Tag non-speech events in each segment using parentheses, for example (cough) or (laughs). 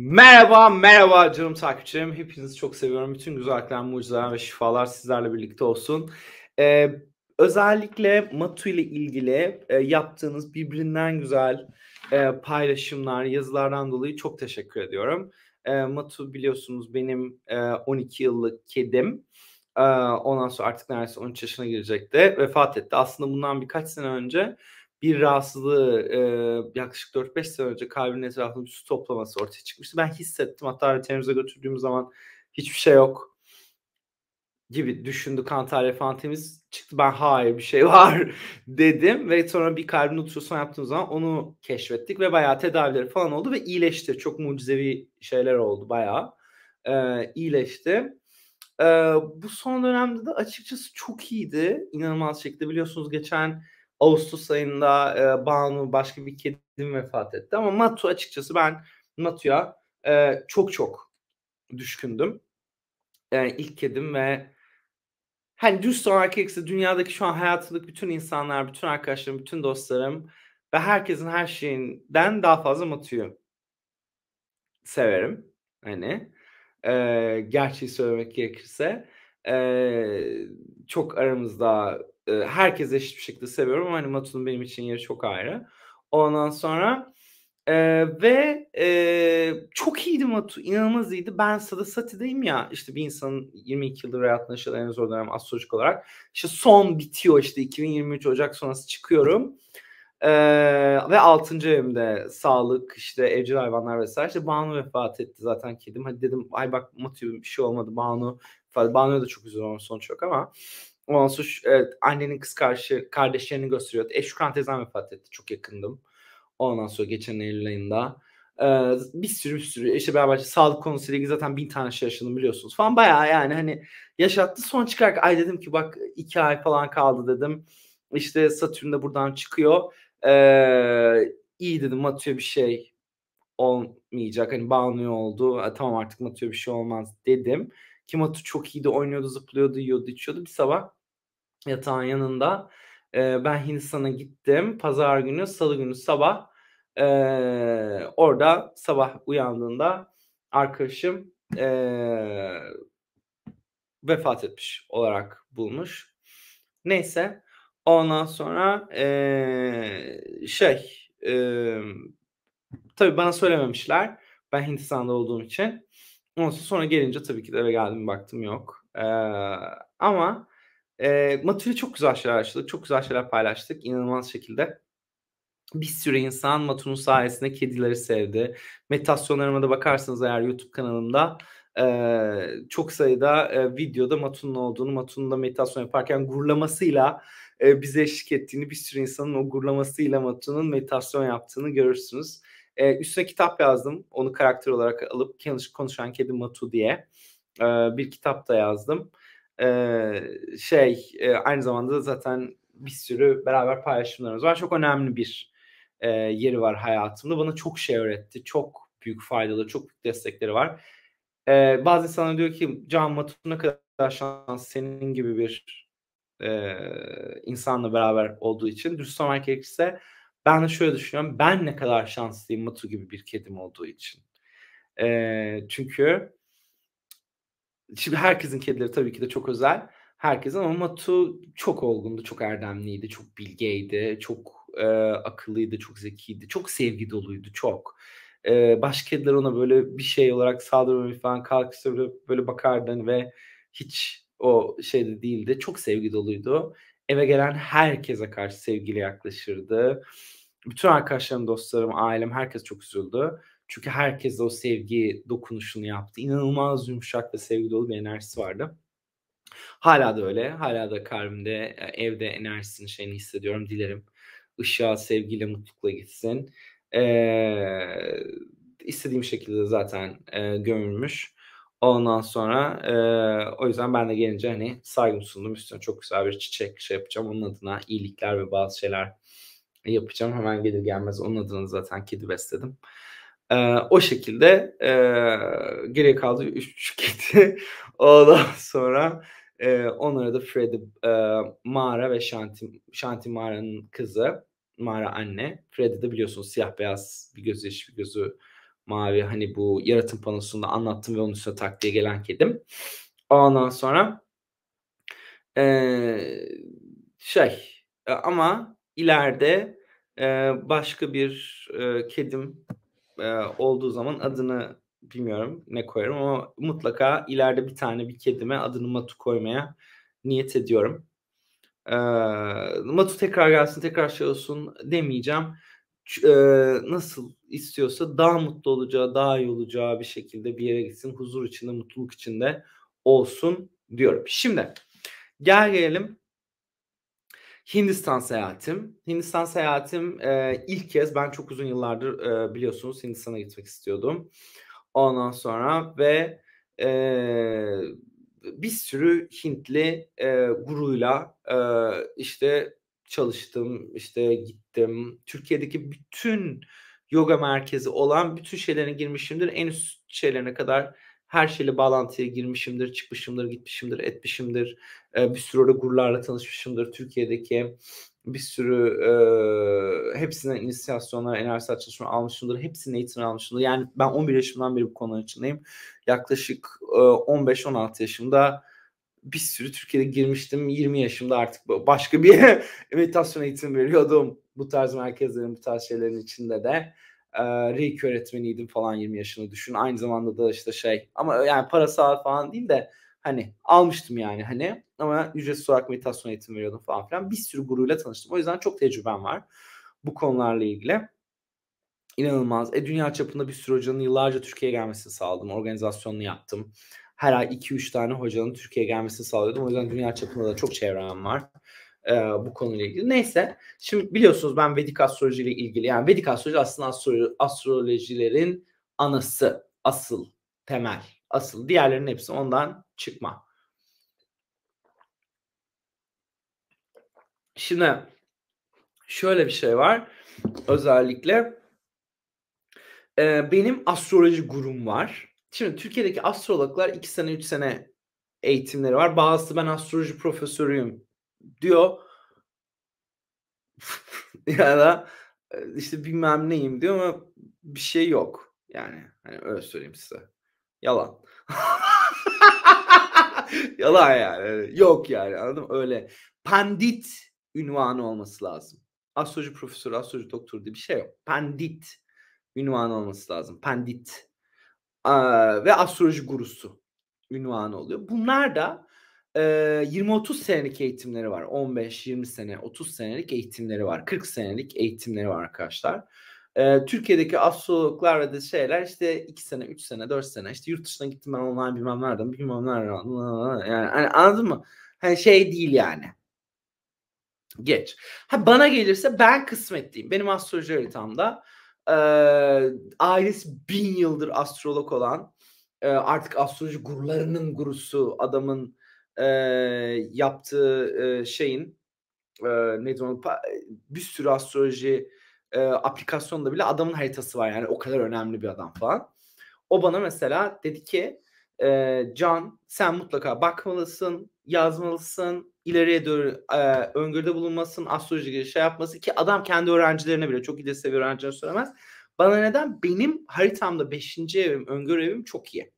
Merhaba, merhaba canım takipçilerim. Hepinizi çok seviyorum. Bütün güzellikler, mucizeler ve şifalar sizlerle birlikte olsun. Ee, özellikle Matu ile ilgili e, yaptığınız birbirinden güzel e, paylaşımlar, yazılardan dolayı çok teşekkür ediyorum. E, Matu biliyorsunuz benim e, 12 yıllık kedim. E, ondan sonra artık neredeyse 13 yaşına girecekti. Vefat etti. Aslında bundan birkaç sene önce bir rahatsızlığı e, yaklaşık 4-5 sene önce kalbinin etrafında bir su toplaması ortaya çıkmıştı. Ben hissettim. Hatta veterinerize götürdüğümüz zaman hiçbir şey yok gibi düşündü. Antalya falan temiz çıktı. Ben hayır bir şey (laughs) var dedim ve sonra bir kalbin ultrason yaptığım zaman onu keşfettik ve bayağı tedavileri falan oldu ve iyileşti. Çok mucizevi şeyler oldu bayağı. Ee, iyileşti. Ee, bu son dönemde de açıkçası çok iyiydi. İnanılmaz şekilde biliyorsunuz geçen Ağustos ayında e, Banu başka bir kedim vefat etti. Ama Matu açıkçası ben Matu'ya e, çok çok düşkündüm. Yani ilk kedim ve hani düz sonraki ise dünyadaki şu an hayatımdaki bütün insanlar, bütün arkadaşlarım, bütün dostlarım ve herkesin her şeyinden daha fazla Matu'yu severim. Hani e, gerçeği söylemek gerekirse. Ee, çok aramızda e, herkes eşit bir şekilde seviyorum ama hani Matu'nun benim için yeri çok ayrı. Ondan sonra e, ve e, çok iyiydi Matu. inanılmaz iyiydi. Ben Sada Sati'deyim ya işte bir insanın 22 yıldır hayatında yaşadığı en zor dönem astrolojik olarak. İşte son bitiyor işte 2023 Ocak sonrası çıkıyorum. Ee, ve 6. evimde sağlık, işte evcil hayvanlar vesaire. işte Banu vefat etti zaten kedim. Hadi dedim ay bak Matu bir şey olmadı Banu Falcao'ya da çok üzüldüm ama sonuç yok ama ondan sonra evet, annenin kız karşı kardeşlerini gösteriyordu. Eşu Kantezan vefat etti. Çok yakındım. Ondan sonra geçen Eylül ayında ee, bir sürü bir sürü işte beraber sağlık konusuyla ilgili zaten bin tane şey yaşadım biliyorsunuz falan bayağı yani hani yaşattı. Son çıkarak ay dedim ki bak iki ay falan kaldı dedim. işte Satürn de buradan çıkıyor. Ee, iyi dedim Matü'ye bir şey olmayacak. Hani bağlanıyor oldu. E, tamam artık Matü'ye bir şey olmaz dedim. Kimatu çok iyiydi oynuyordu zıplıyordu yiyordu içiyordu. Bir sabah yatağın yanında e, ben Hindistan'a gittim. Pazar günü salı günü sabah e, orada sabah uyandığında arkadaşım e, vefat etmiş olarak bulmuş. Neyse ondan sonra e, şey e, tabii bana söylememişler ben Hindistan'da olduğum için. Ondan sonra gelince tabii ki de eve geldim baktım yok. Ee, ama e, Matü'yle çok güzel şeyler açtık. Çok güzel şeyler paylaştık. inanılmaz şekilde. Bir sürü insan Matu'nun sayesinde kedileri sevdi. Meditasyonlarıma da bakarsanız eğer YouTube kanalımda e, çok sayıda e, videoda Matu'nun olduğunu, Matu'nun da meditasyon yaparken gurlamasıyla e, bize eşlik ettiğini, bir sürü insanın o gurlamasıyla Matu'nun meditasyon yaptığını görürsünüz. E, üstüne kitap yazdım. Onu karakter olarak alıp konuşan kedi Matu diye e, bir kitap da yazdım. E, şey e, aynı zamanda da zaten bir sürü beraber paylaşımlarımız var. Çok önemli bir e, yeri var hayatımda. Bana çok şey öğretti. Çok büyük faydaları, çok büyük destekleri var. E, bazı insanlar diyor ki Can Matu ne kadar şans senin gibi bir e, insanla beraber olduğu için. Dürüst olmak gerekirse ben de şöyle düşünüyorum. Ben ne kadar şanslıyım Matu gibi bir kedim olduğu için. E, çünkü şimdi herkesin kedileri tabii ki de çok özel. Herkesin ama Matu çok olgundu, çok erdemliydi, çok bilgeydi, çok e, akıllıydı, çok zekiydi, çok sevgi doluydu, çok. E, başka kediler ona böyle bir şey olarak saldırmamı falan kalkışsa böyle, böyle bakardı hani ve hiç o şeyde değildi. Çok sevgi doluydu eve gelen herkese karşı sevgiyle yaklaşırdı. Bütün arkadaşlarım, dostlarım, ailem herkes çok üzüldü. Çünkü herkes o sevgi dokunuşunu yaptı. İnanılmaz yumuşak ve sevgi dolu bir enerjisi vardı. Hala da öyle. Hala da kalbimde e, evde enerjisini şeyini hissediyorum. Dilerim ışığa sevgiyle mutlulukla gitsin. Ee, istediğim şekilde zaten e, gömülmüş. Ondan sonra e, o yüzden ben de gelince hani saygım sundum. Üstüne çok güzel bir çiçek şey yapacağım. Onun adına iyilikler ve bazı şeyler yapacağım. Hemen gelir gelmez onun adını zaten kedi besledim. E, o şekilde e, geriye kaldı 3 (laughs) kedi. Ondan sonra e, onlara da Freddy e, Mara ve Shanti, Shanti Mara'nın kızı. Mara anne. Freddy de biliyorsunuz siyah beyaz bir gözü yeşil bir gözü mavi hani bu yaratım panosunda anlattım ve onun üstüne taktiğe gelen kedim. Ondan sonra ee, şey e, ama ileride e, başka bir e, kedim e, olduğu zaman adını bilmiyorum ne koyarım ama mutlaka ileride bir tane bir kedime adını Matu koymaya niyet ediyorum. E, Matu tekrar gelsin tekrar şey olsun demeyeceğim e, nasıl istiyorsa daha mutlu olacağı, daha iyi olacağı bir şekilde bir yere gitsin. Huzur içinde, mutluluk içinde olsun diyorum. Şimdi gel gelelim Hindistan seyahatim. Hindistan seyahatim e, ilk kez ben çok uzun yıllardır e, biliyorsunuz Hindistan'a gitmek istiyordum. Ondan sonra ve e, bir sürü Hintli e, guruyla e, işte çalıştım, işte gittim. Türkiye'deki bütün yoga merkezi olan bütün şeylerine girmişimdir. En üst şeylerine kadar her şeyle bağlantıya girmişimdir, çıkmışımdır, gitmişimdir, etmişimdir. Ee, bir sürü orada gurlarla tanışmışımdır. Türkiye'deki bir sürü e, hepsine inisiyasyonlar, enerjisel çalışma almışımdır. Hepsinin eğitimini almışımdır. Yani ben 11 yaşımdan beri bu konu içindeyim. Yaklaşık e, 15-16 yaşımda bir sürü Türkiye'de girmiştim. 20 yaşımda artık başka bir (laughs) meditasyon eğitimi veriyordum. Bu tarz merkezlerin, bu tarz şeylerin içinde de. E, Reiki öğretmeniydim falan 20 yaşını düşün. Aynı zamanda da işte şey ama yani parasal falan değil de hani almıştım yani hani ama ücretsiz olarak meditasyon eğitimi veriyordum falan filan. Bir sürü guruyla tanıştım. O yüzden çok tecrübem var bu konularla ilgili. İnanılmaz. E, dünya çapında bir sürü hocanın yıllarca Türkiye'ye gelmesini sağladım. Organizasyonunu yaptım her ay 2-3 tane hocanın Türkiye'ye gelmesini sağlıyordum. O yüzden dünya çapında da çok çevrem var e, bu konuyla ilgili. Neyse şimdi biliyorsunuz ben Vedik astroloji ile ilgili yani Vedik astroloji aslında astro- astrolojilerin anası, asıl, temel, asıl. Diğerlerinin hepsi ondan çıkma. Şimdi şöyle bir şey var. Özellikle e, benim astroloji gurum var. Şimdi Türkiye'deki astrologlar 2 sene 3 sene eğitimleri var. Bazısı ben astroloji profesörüyüm diyor. (laughs) ya da ee, işte bilmem neyim diyor ama bir şey yok. Yani hani öyle söyleyeyim size. Yalan. (laughs) Yalan yani. Hani yok yani anladın Öyle pandit ünvanı olması lazım. Astroloji profesörü, astroloji doktoru diye bir şey yok. Pandit ünvanı olması lazım. Pandit ve astroloji gurusu ünvanı oluyor. Bunlar da 20-30 senelik eğitimleri var. 15-20 sene, 30 senelik eğitimleri var. 40 senelik eğitimleri var arkadaşlar. Türkiye'deki astrologlar da şeyler işte 2 sene, 3 sene, 4 sene işte yurt dışına gittim ben online bilmem nereden, bilmem nereden. Yani hani anladın mı? Hani şey değil yani. Geç. Ha bana gelirse ben kısmetliyim. Benim astroloji haritamda e, ailesi bin yıldır astrolog olan e, artık astroloji gurlarının gurusu adamın e, yaptığı e, şeyin e, ne onu bir sürü astroloji e, aplikasyonda bile adamın haritası var yani o kadar önemli bir adam falan. O bana mesela dedi ki e, Can sen mutlaka bakmalısın, yazmalısın, ileriye doğru e, öngörüde bulunmasın, astroloji gibi şey yapması ki adam kendi öğrencilerine bile çok ileri seviyor öğrencilerine söylemez. Bana neden? Benim haritamda 5. evim, öngörü evim çok iyi.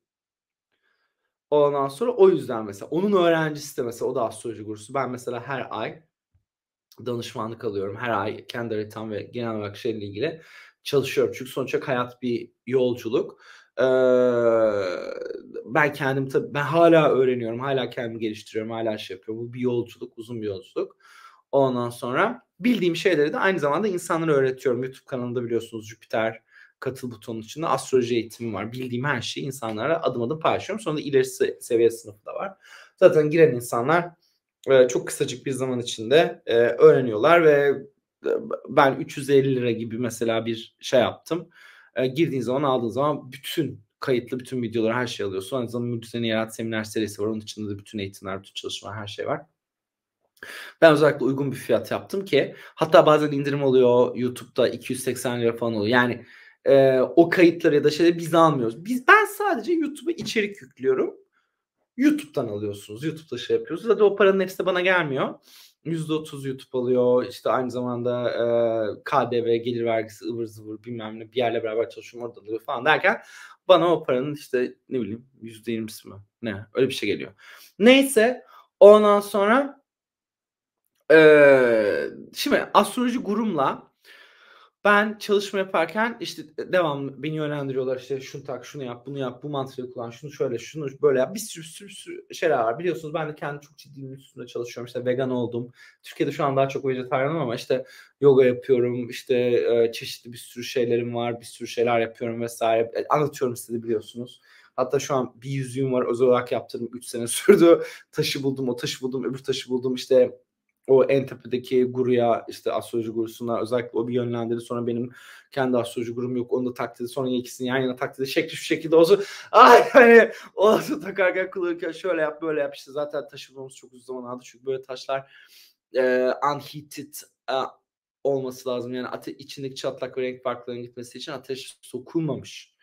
Ondan sonra o yüzden mesela onun öğrencisi de mesela o da astroloji gurusu. Ben mesela her ay danışmanlık alıyorum. Her ay kendi haritam ve genel olarak şeyle ilgili çalışıyorum. Çünkü sonuçta hayat bir yolculuk ben kendim tabii ben hala öğreniyorum, hala kendimi geliştiriyorum, hala şey yapıyorum. Bu bir yolculuk, uzun bir yolculuk. Ondan sonra bildiğim şeyleri de aynı zamanda insanlara öğretiyorum. YouTube kanalında biliyorsunuz Jüpiter katıl butonun içinde astroloji eğitimi var. Bildiğim her şeyi insanlara adım adım paylaşıyorum. Sonra da ileri seviye sınıfı da var. Zaten giren insanlar çok kısacık bir zaman içinde öğreniyorlar ve ben 350 lira gibi mesela bir şey yaptım. E, girdiğin zaman aldığın zaman bütün kayıtlı bütün videoları her şey alıyorsun. Aynı zamanda Multisen'i yarat seminer serisi var. Onun içinde de bütün eğitimler, bütün çalışmalar her şey var. Ben özellikle uygun bir fiyat yaptım ki hatta bazen indirim oluyor YouTube'da 280 lira falan oluyor. Yani e, o kayıtları ya da şeyleri biz almıyoruz. Biz ben sadece YouTube'a içerik yüklüyorum. YouTube'dan alıyorsunuz. YouTube'da şey yapıyorsunuz. Zaten o paranın hepsi de bana gelmiyor. %30 YouTube alıyor. İşte aynı zamanda e, KDV, gelir vergisi, ıvır zıvır bilmem ne bir yerle beraber çalışıyorum orada alıyor falan derken bana o paranın işte ne bileyim %20'si mi? Ne? Öyle bir şey geliyor. Neyse ondan sonra e, şimdi astroloji gurumla ben çalışma yaparken işte e, devam beni yönlendiriyorlar işte şunu tak şunu yap bunu yap bu mantığı kullan şunu şöyle şunu böyle yap bir sürü, sürü, sürü şeyler var biliyorsunuz ben de kendi çok ciddi üstünde çalışıyorum işte vegan oldum Türkiye'de şu an daha çok vejetaryenim ama işte yoga yapıyorum işte e, çeşitli bir sürü şeylerim var bir sürü şeyler yapıyorum vesaire e, anlatıyorum size biliyorsunuz Hatta şu an bir yüzüğüm var özel olarak yaptırdım 3 sene (laughs) sürdü. Taşı buldum o taşı buldum öbür taşı buldum işte o en Entropy'deki guruya işte astroloji gurusuna özellikle o bir yönlendirdi. Sonra benim kendi astroloji gurum yok. Onu da takdirdi. Sonra ikisini yan yana takdirdi. Şekli şu şekilde olsun. Ay hani olası takarken kullanırken şöyle yap böyle yap. işte zaten taşımamız çok uzun zaman aldı. Çünkü böyle taşlar e, unheated e, olması lazım. Yani ate içindeki çatlak ve renk farklarının gitmesi için ateş sokulmamış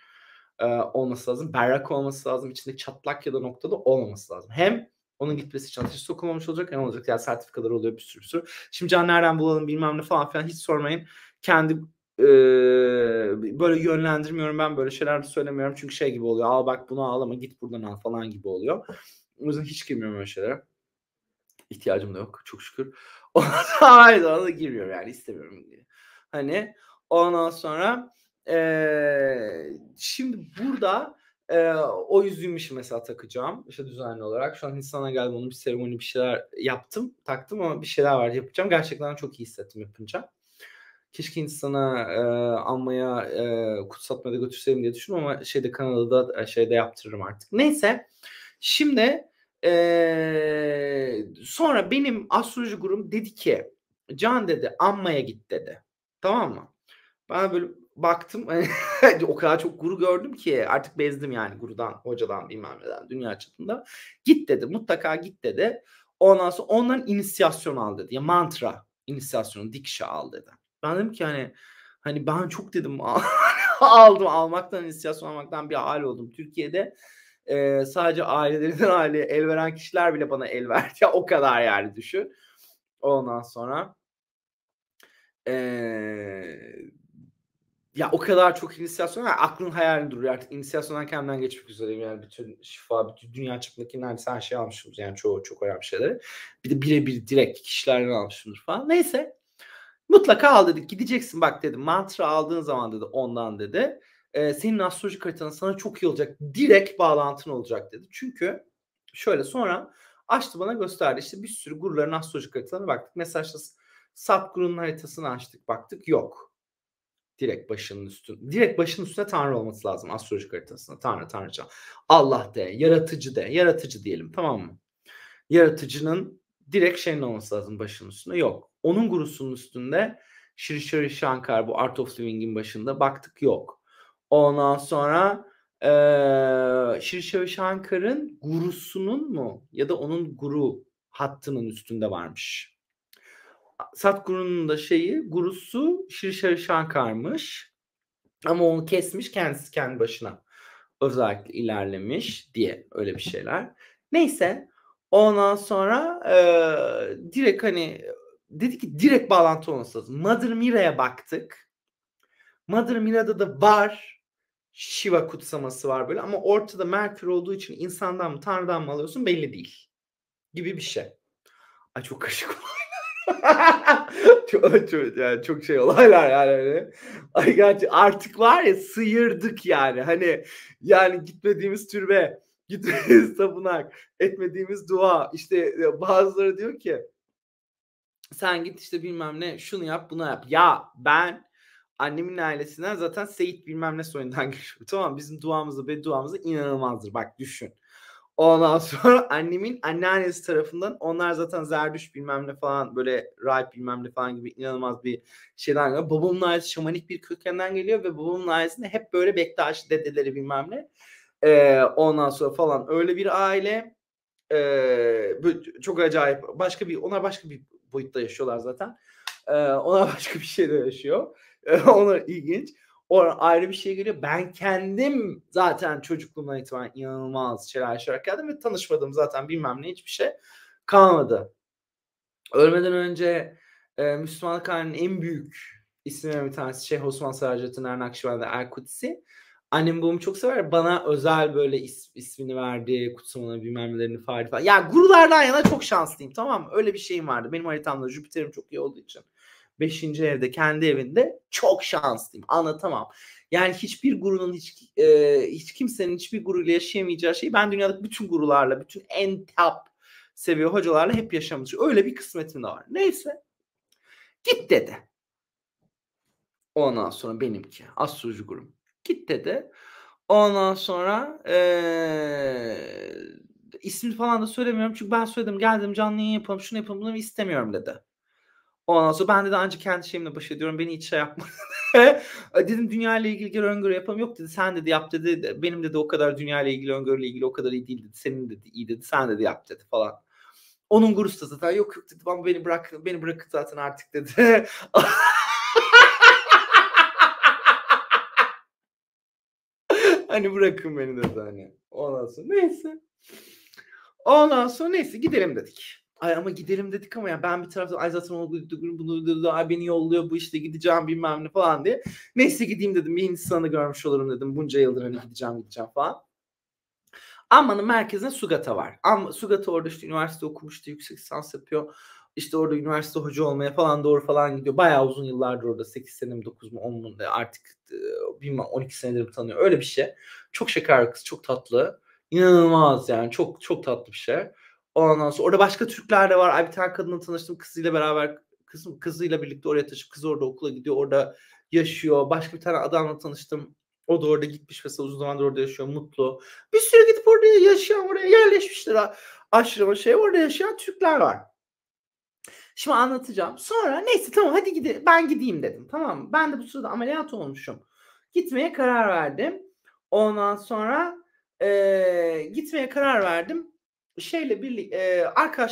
e, olması lazım. Berrak olması lazım. İçindeki çatlak ya da noktada olmaması lazım. Hem onun gitmesi için ateşe sokulmamış olacak. ne olacak ya sertifikalar oluyor bir sürü bir sürü. Şimdi can nereden bulalım bilmem ne falan filan hiç sormayın. Kendi e, böyle yönlendirmiyorum ben böyle şeyler de söylemiyorum. Çünkü şey gibi oluyor. Al bak bunu al ama git buradan al falan gibi oluyor. O yüzden hiç girmiyorum öyle şeylere. İhtiyacım da yok çok şükür. (laughs) Hayır ona da girmiyorum yani istemiyorum diye. Hani ondan sonra ee, şimdi burada e, o yüzüğümü mesela takacağım. İşte düzenli olarak. Şu an Hindistan'a geldim. Onun bir seremoni bir şeyler yaptım. Taktım ama bir şeyler var yapacağım. Gerçekten çok iyi hissettim yapınca. Keşke Hindistan'a e, almaya e, kutsatmada götürseydim diye düşünüyorum ama şeyde Kanada'da şeyde yaptırırım artık. Neyse. Şimdi ee, sonra benim astroloji gurum dedi ki Can dedi Amma'ya git dedi. Tamam mı? Bana böyle baktım (laughs) o kadar çok guru gördüm ki artık bezdim yani gurudan, hocadan bilmem neden dünya çapında. Git dedi mutlaka git dedi. Ondan sonra onların inisiyasyon al dedi. Ya mantra inisiyasyonu dikşa al dedi. Ben dedim ki hani hani ben çok dedim (laughs) aldım almaktan inisiyasyon almaktan bir hal oldum. Türkiye'de e, sadece ailelerinden aile el veren kişiler bile bana el verdi. (laughs) Ya, o kadar yani düşün. Ondan sonra ee, ya o kadar çok inisiyasyon var. Aklın hayalini duruyor artık. İnisiyasyondan kendimden geçmek üzereyim yani bütün şifa, bütün dünya çapındaki neredeyse her şeyi almışım. Yani çoğu çok önemli şeyleri. Bir de birebir direkt kişilerden almışımdır falan. Neyse. Mutlaka al dedi. Gideceksin bak dedi. Mantra aldığın zaman dedi ondan dedi. E, senin astroloji haritanın sana çok iyi olacak. Direkt bağlantın olacak dedi. Çünkü şöyle sonra açtı bana gösterdi. İşte bir sürü guruların astroloji haritalarına baktık. Mesela işte Sapguru'nun haritasını açtık baktık. Yok direkt başının üstüne direkt başının üstüne tanrı olması lazım astrolojik haritasında. Tanrı, tanrıca Allah de, yaratıcı de, yaratıcı diyelim tamam mı? Yaratıcının direkt şeyin olması lazım başının üstünde. Yok. Onun gurusunun üstünde Shri Shri Shankar bu Art of Living'in başında baktık yok. Ondan sonra ee, Shri Shri Shankar'ın gurusunun mu ya da onun guru hattının üstünde varmış. Satguru'nun da şeyi gurusu Şirşari Şankar'mış. Ama onu kesmiş kendisi kendi başına. Özellikle ilerlemiş diye öyle bir şeyler. Neyse ondan sonra e, direkt hani dedi ki direkt bağlantı olması lazım. Mother Mira'ya baktık. Mother Mira'da da var Shiva kutsaması var böyle ama ortada Merkür olduğu için insandan mı tanrıdan mı alıyorsun belli değil gibi bir şey. Ay çok karışık (laughs) (laughs) çok, çok, yani çok şey olaylar yani öyle. Hani. Ay gerçi artık var ya sıyırdık yani. Hani yani gitmediğimiz türbe, (laughs) gitmediğimiz tapınak, etmediğimiz dua. İşte e, bazıları diyor ki sen git işte bilmem ne şunu yap bunu yap. Ya ben annemin ailesinden zaten Seyit bilmem ne soyundan (laughs) geçiyor. Tamam bizim duamızda ve duamızda inanılmazdır. Bak düşün. Ondan sonra (laughs) annemin anneannesi tarafından onlar zaten Zerdüş bilmem ne falan böyle rahip bilmem ne falan gibi inanılmaz bir şeyden geliyor. Babamın ailesi şamanik bir kökenden geliyor ve babamın ailesinde hep böyle Bektaşi dedeleri bilmem ne. Ee, ondan sonra falan öyle bir aile ee, çok acayip başka bir onlar başka bir boyutta yaşıyorlar zaten. Ee, onlar (laughs) başka bir şeyde yaşıyor. (laughs) onlar ilginç. O ayrı bir şey geliyor. Ben kendim zaten çocukluğumdan itibaren inanılmaz şeyler yaşayarak geldim ve tanışmadım zaten bilmem ne hiçbir şey kalmadı. Ölmeden önce e, Müslümanlık halinin en büyük isimlerinden bir tanesi Şeyh Osman Saracettin Ernakşibendi Erkutsi. Annem babam çok sever. Bana özel böyle is, ismini verdi. Kutsamalarını bilmem nelerini falan. Ya yani gurulardan yana çok şanslıyım tamam mı? Öyle bir şeyim vardı. Benim haritamda Jüpiter'im çok iyi olduğu için. Beşinci evde kendi evinde çok şanslıyım. Anlatamam. Yani hiçbir gurunun hiç e, hiç kimsenin hiçbir guruyla yaşayamayacağı şeyi ben dünyadaki bütün gurularla, bütün en top seviye hocalarla hep yaşamış. Öyle bir kısmetim de var. Neyse. Git dedi. Ondan sonra benimki. Astroloji gurum. Git dedi. Ondan sonra ee, ismi falan da söylemiyorum. Çünkü ben söyledim geldim canlı yayın yapalım şunu yapalım bunu istemiyorum dedi. Ondan sonra ben de ancak kendi şeyimle baş ediyorum. Beni hiç şey yapma. (laughs) dedim dünya ile ilgili öngörü yapalım. Yok dedi sen dedi yap dedi. Benim dedi o kadar dünya ile ilgili öngörüyle ilgili o kadar iyi değil dedi. Senin dedi iyi dedi. Sen dedi yap dedi falan. Onun gurusu da zaten yok yok dedi. Ben beni bırak beni bırak zaten artık dedi. (laughs) hani bırakın beni dedi hani. Ondan sonra neyse. Ondan sonra neyse gidelim dedik. Ay ama gidelim dedik ama ya ben bir taraftan ay zaten onu bunu ay beni yolluyor bu işte gideceğim bilmem ne falan diye. Neyse gideyim dedim bir Hindistan'ı görmüş olurum dedim bunca yıldır hani gideceğim gideceğim falan. Amman'ın merkezinde Sugata var. Ama Sugata orada işte üniversite okumuştu, yüksek lisans yapıyor. İşte orada üniversite hoca olmaya falan doğru falan gidiyor. Bayağı uzun yıllardır orada 8 senem 9 mu 10 mu artık e, bilmem 12 senedir tanıyor. Öyle bir şey. Çok şeker kız, çok tatlı. İnanılmaz yani çok çok tatlı bir şey. Ondan sonra orada başka Türkler de var. Ay bir tane kadınla tanıştım. Kızıyla beraber kız, kızıyla birlikte oraya taşıp kız orada okula gidiyor. Orada yaşıyor. Başka bir tane adamla tanıştım. O da orada gitmiş mesela uzun zamandır orada yaşıyor. Mutlu. Bir sürü gidip orada yaşayan oraya yerleşmişler. Aşırı şey orada yaşayan Türkler var. Şimdi anlatacağım. Sonra neyse tamam hadi gide ben gideyim dedim. Tamam Ben de bu sırada ameliyat olmuşum. Gitmeye karar verdim. Ondan sonra e, gitmeye karar verdim şeyle birlikte e,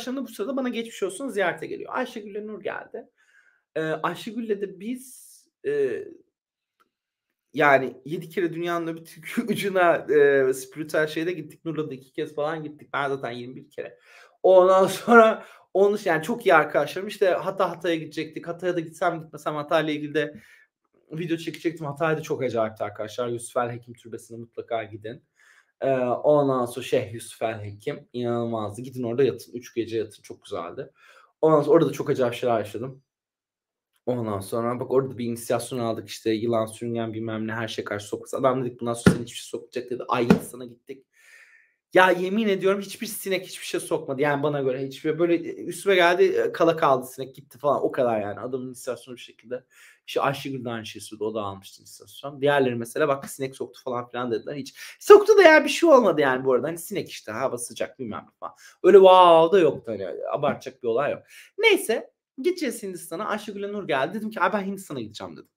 da bu sırada bana geçmiş olsun ziyarete geliyor. Ayşegül'le Nur geldi. E, Ayşegül'le de biz e, yani yedi kere dünyanın öbür (laughs) ucuna e, spiritüel şeyde gittik. Nur'la da iki kez falan gittik. Ben zaten 21 kere. Ondan (laughs) sonra onun yani çok iyi arkadaşlarım. İşte hatta Hatay'a gidecektik. Hatay'a da gitsem gitmesem Hatay'la ilgili de video çekecektim. Hatay'da çok acayipti arkadaşlar. Yusufel Hekim Türbesi'ne mutlaka gidin. Ee, ondan sonra Şeyh Yusuf El Hekim inanılmazdı. Gidin orada yatın. Üç gece yatın. Çok güzeldi. Ondan sonra orada çok acayip şeyler yaşadım. Ondan sonra bak orada bir inisiyasyon aldık işte yılan sürüngen bilmem ne her şey karşı sokması. Adam dedik bundan sonra seni hiçbir şey sokacak dedi. Ay sana gittik. Ya yemin ediyorum hiçbir sinek hiçbir şey sokmadı. Yani bana göre hiçbir böyle üstüme geldi e, kala kaldı sinek gitti falan o kadar yani. Adamın istasyonu bir şekilde işte Ayşegül de aynı şey söyledi. O da almıştı istasyon. Diğerleri mesela bak sinek soktu falan filan dediler. Hiç soktu da ya bir şey olmadı yani bu arada. Hani sinek işte hava sıcak bilmem ne falan. Öyle wow da yoktu hani abartacak bir olay yok. Neyse gideceğiz Hindistan'a. Ayşegül'e Nur geldi. Dedim ki ben Hindistan'a gideceğim dedim.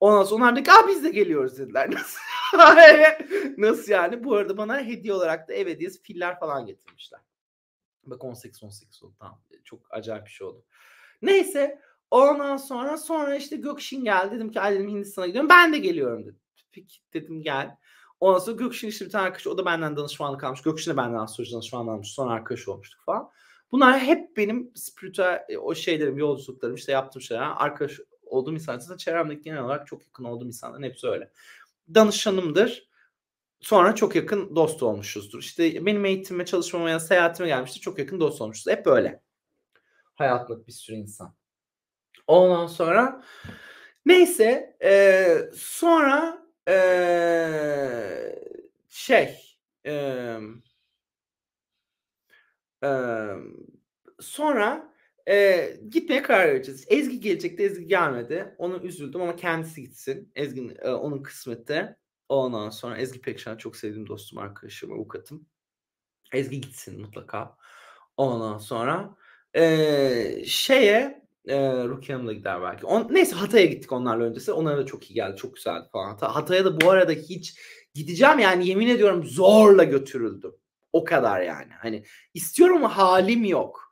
Ondan sonra onlar da biz de geliyoruz dediler. Nasıl? (laughs) Nasıl yani? Bu arada bana hediye olarak da ev hediyesi filler falan getirmişler. Bak 18-18 oldu tamam. Çok acayip bir şey oldu. Neyse ondan sonra sonra işte Gökşin geldi. Dedim ki dedim Hindistan'a gidiyorum. Ben de geliyorum dedim. Peki dedim gel. Ondan sonra Gökşin işte bir tane arkadaş o da benden danışmanlık almış. Gökşin de benden astroloji danışmanlık almış. Sonra arkadaş olmuştuk falan. Bunlar hep benim spiritüel e, o şeylerim, yolculuklarım işte yaptığım şeyler. Arkadaş olduğum insansa çevremdeki genel olarak çok yakın olduğum insanların hepsi öyle. Danışanımdır. Sonra çok yakın dost olmuşuzdur. İşte benim eğitimime, çalışmama ya seyahatime gelmişti. Çok yakın dost olmuşuz. Hep böyle. Hayatlık bir sürü insan. Ondan sonra neyse e, sonra e, şey e, e, sonra e, gitmeye karar vereceğiz. Ezgi gelecekti, Ezgi gelmedi. Onu üzüldüm ama kendisi gitsin. Ezgi e, onun kısmeti. Ondan sonra Ezgi Pekşen çok sevdiğim dostum, arkadaşım, avukatım. Ezgi gitsin mutlaka. Ondan sonra e, şeye e, Rukiye Hanım da gider belki. On, neyse Hatay'a gittik onlarla öncesi. Onlara da çok iyi geldi. Çok güzeldi falan. Hatay'a da bu arada hiç gideceğim yani yemin ediyorum zorla götürüldüm. O kadar yani. Hani istiyorum ama halim yok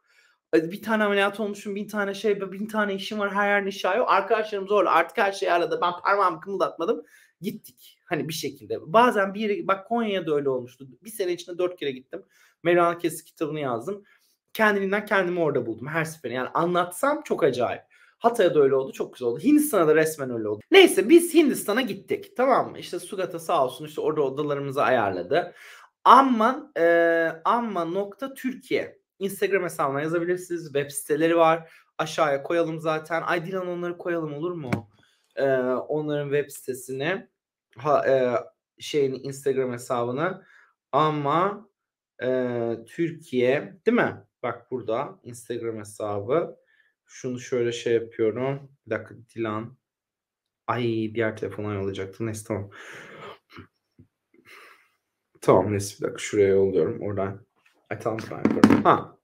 bir tane ameliyat olmuşum, bin tane şey, bin tane işim var, her yer nişayı. Arkadaşlarım zorla artık her şey arada. Ben parmağım kımıldatmadım. Gittik. Hani bir şekilde. Bazen bir yere, bak Konya'ya da öyle olmuştu. Bir sene içinde dört kere gittim. Mevlana Kesik kitabını yazdım. Kendiliğinden kendimi orada buldum her seferi. Yani anlatsam çok acayip. Hatay'a da öyle oldu. Çok güzel oldu. Hindistan'a da resmen öyle oldu. Neyse biz Hindistan'a gittik. Tamam mı? İşte Sugata sağ olsun işte orada odalarımızı ayarladı. Amman, e, ama nokta Türkiye. Instagram hesabına yazabilirsiniz. Web siteleri var. Aşağıya koyalım zaten. Ay Dilan onları koyalım olur mu? Ee, onların web sitesini ha, e, şeyini Instagram hesabını ama e, Türkiye değil mi? Bak burada Instagram hesabı. Şunu şöyle şey yapıyorum. Bir dakika Dilan. Ay diğer telefona yollayacaktım. Neyse tamam. Tamam resmi bir dakika şuraya yolluyorum. Oradan Atalım Prime Ha.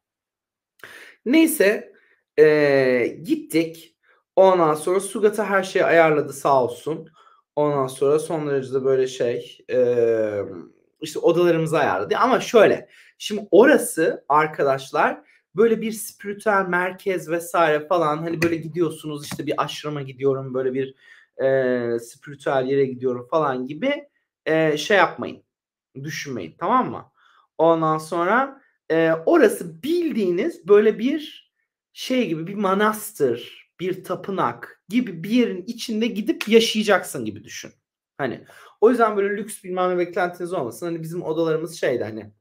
Neyse ee, gittik. Ondan sonra Sugata her şeyi ayarladı sağ olsun. Ondan sonra son derece de böyle şey ee, işte odalarımızı ayarladı. Ama şöyle şimdi orası arkadaşlar böyle bir spiritüel merkez vesaire falan hani böyle gidiyorsunuz işte bir aşrama gidiyorum böyle bir e, spiritüel yere gidiyorum falan gibi e, şey yapmayın. Düşünmeyin tamam mı? Ondan sonra e, orası bildiğiniz böyle bir şey gibi bir manastır, bir tapınak gibi bir yerin içinde gidip yaşayacaksın gibi düşün. Hani o yüzden böyle lüks bilmem ne beklentiniz olmasın. Hani bizim odalarımız şeydi hani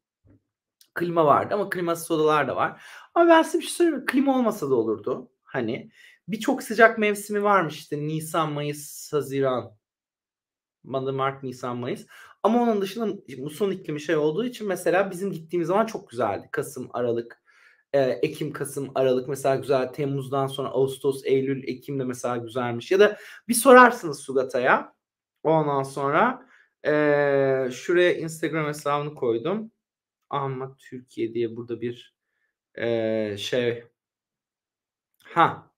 klima vardı ama klimasız odalar da var. Ama ben size bir şey söyleyeyim klima olmasa da olurdu. Hani birçok sıcak mevsimi varmış işte Nisan, Mayıs, Haziran. Mart, Nisan, Mayıs. Ama onun dışında muson iklimi şey olduğu için mesela bizim gittiğimiz zaman çok güzeldi. Kasım, Aralık, e, Ekim, Kasım, Aralık mesela güzel. Temmuz'dan sonra Ağustos, Eylül, Ekim de mesela güzelmiş. Ya da bir sorarsınız Sugata'ya. Ondan sonra e, şuraya Instagram hesabını koydum. Ama Türkiye diye burada bir e, şey. Ha.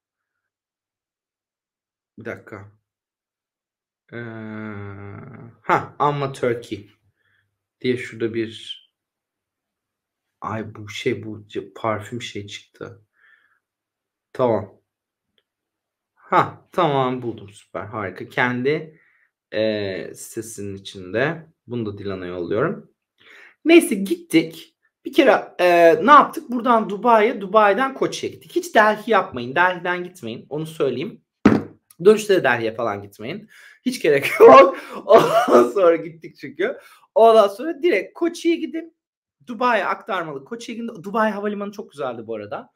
Bir dakika. Ee, ha ama Turkey diye şurada bir ay bu şey bu parfüm şey çıktı. Tamam. Ha tamam buldum süper harika. Kendi e, sitesinin içinde. Bunu da Dilan'a yolluyorum. Neyse gittik. Bir kere e, ne yaptık? Buradan Dubai'ye, Dubai'den Koç'a gittik. Hiç Delhi yapmayın. Delhi'den gitmeyin. Onu söyleyeyim. Dönüşte de Delhi'ye falan gitmeyin. Hiç gerek (laughs) yok. Ondan sonra gittik çünkü. Ondan sonra direkt Koçi'ye gidip Dubai'ye aktarmalı. Koçi'ye gidip Dubai havalimanı çok güzeldi bu arada.